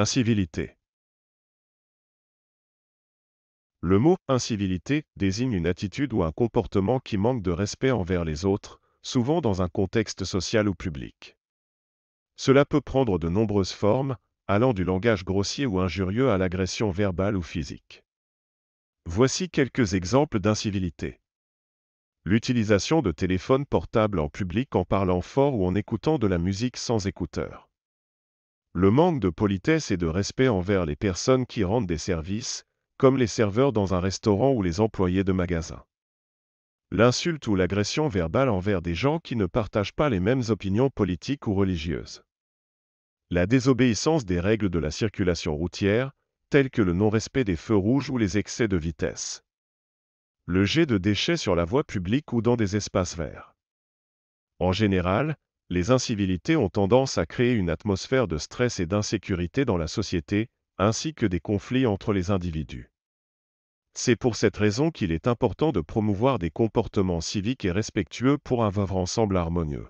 Incivilité. Le mot incivilité désigne une attitude ou un comportement qui manque de respect envers les autres, souvent dans un contexte social ou public. Cela peut prendre de nombreuses formes, allant du langage grossier ou injurieux à l'agression verbale ou physique. Voici quelques exemples d'incivilité. L'utilisation de téléphones portables en public en parlant fort ou en écoutant de la musique sans écouteur. Le manque de politesse et de respect envers les personnes qui rendent des services, comme les serveurs dans un restaurant ou les employés de magasins. L'insulte ou l'agression verbale envers des gens qui ne partagent pas les mêmes opinions politiques ou religieuses. La désobéissance des règles de la circulation routière, telles que le non-respect des feux rouges ou les excès de vitesse. Le jet de déchets sur la voie publique ou dans des espaces verts. En général, les incivilités ont tendance à créer une atmosphère de stress et d'insécurité dans la société, ainsi que des conflits entre les individus. C'est pour cette raison qu'il est important de promouvoir des comportements civiques et respectueux pour un vivre ensemble harmonieux.